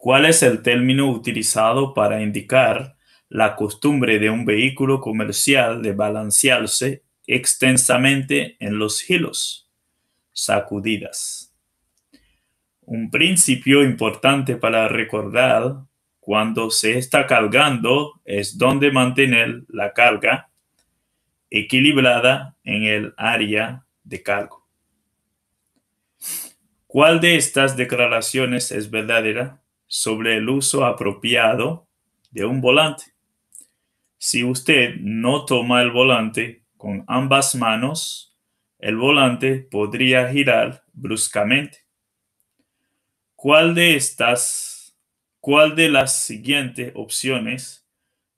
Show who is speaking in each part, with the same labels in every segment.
Speaker 1: ¿Cuál es el término utilizado para indicar la costumbre de un vehículo comercial de balancearse extensamente en los hilos? Sacudidas. Un principio importante para recordar cuando se está cargando es dónde mantener la carga equilibrada en el área de cargo. ¿Cuál de estas declaraciones es verdadera? sobre el uso apropiado de un volante. Si usted no toma el volante con ambas manos, el volante podría girar bruscamente. ¿Cuál de estas, cuál de las siguientes opciones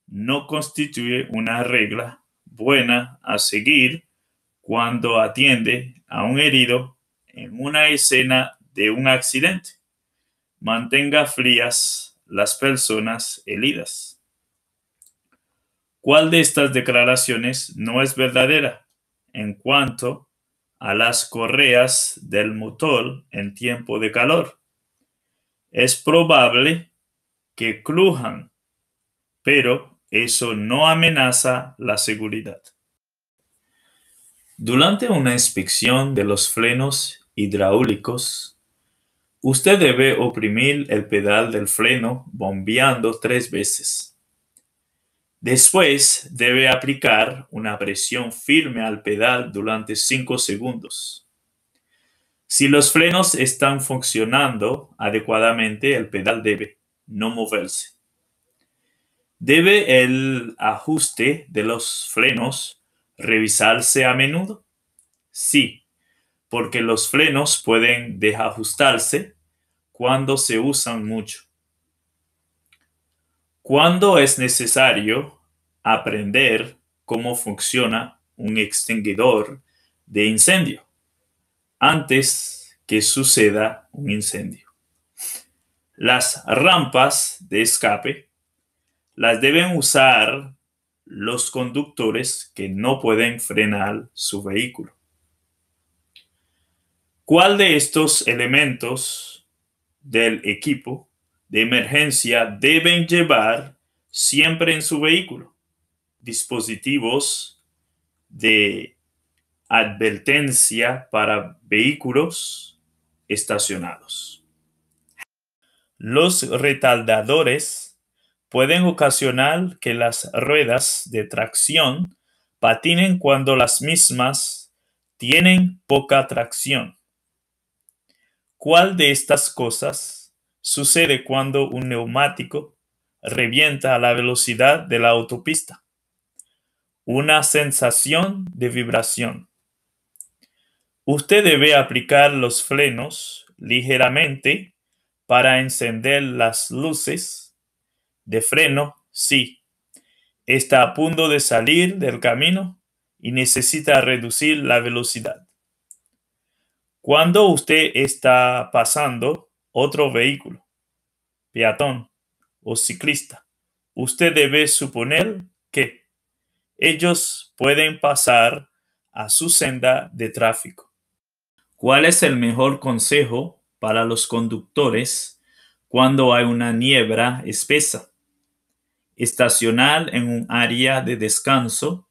Speaker 1: no constituye una regla buena a seguir cuando atiende a un herido en una escena de un accidente? mantenga frías las personas heridas. ¿Cuál de estas declaraciones no es verdadera en cuanto a las correas del motor en tiempo de calor? Es probable que crujan, pero eso no amenaza la seguridad. Durante una inspección de los frenos hidráulicos Usted debe oprimir el pedal del freno bombeando tres veces. Después debe aplicar una presión firme al pedal durante 5 segundos. Si los frenos están funcionando adecuadamente, el pedal debe no moverse. ¿Debe el ajuste de los frenos revisarse a menudo? Sí, porque los frenos pueden desajustarse cuando se usan mucho. Cuando es necesario aprender cómo funciona un extinguidor de incendio antes que suceda un incendio. Las rampas de escape las deben usar los conductores que no pueden frenar su vehículo. ¿Cuál de estos elementos del equipo de emergencia deben llevar siempre en su vehículo? Dispositivos de advertencia para vehículos estacionados. Los retardadores pueden ocasionar que las ruedas de tracción patinen cuando las mismas tienen poca tracción. ¿Cuál de estas cosas sucede cuando un neumático revienta a la velocidad de la autopista? Una sensación de vibración. Usted debe aplicar los frenos ligeramente para encender las luces de freno si está a punto de salir del camino y necesita reducir la velocidad. Cuando usted está pasando otro vehículo, peatón o ciclista, usted debe suponer que ellos pueden pasar a su senda de tráfico. ¿Cuál es el mejor consejo para los conductores cuando hay una niebla espesa? Estacionar en un área de descanso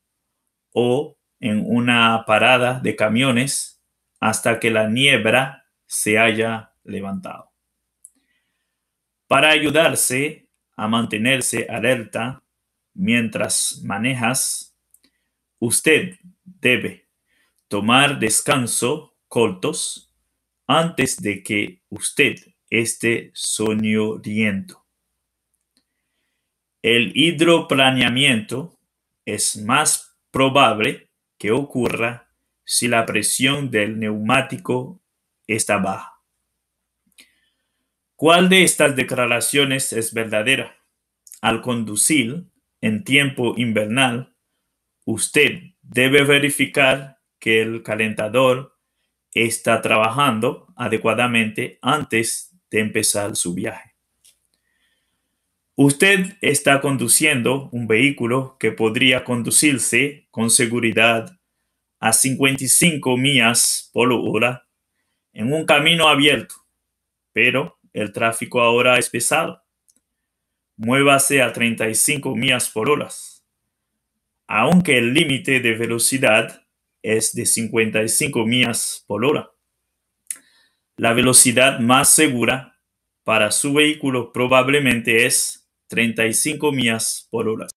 Speaker 1: o en una parada de camiones hasta que la niebla se haya levantado. Para ayudarse a mantenerse alerta mientras manejas, usted debe tomar descanso cortos antes de que usted esté soñoliento. El hidroplaneamiento es más probable que ocurra si la presión del neumático está baja. ¿Cuál de estas declaraciones es verdadera? Al conducir en tiempo invernal, usted debe verificar que el calentador está trabajando adecuadamente antes de empezar su viaje. Usted está conduciendo un vehículo que podría conducirse con seguridad a 55 millas por hora en un camino abierto, pero el tráfico ahora es pesado. Muévase a 35 millas por hora, aunque el límite de velocidad es de 55 millas por hora. La velocidad más segura para su vehículo probablemente es 35 millas por hora.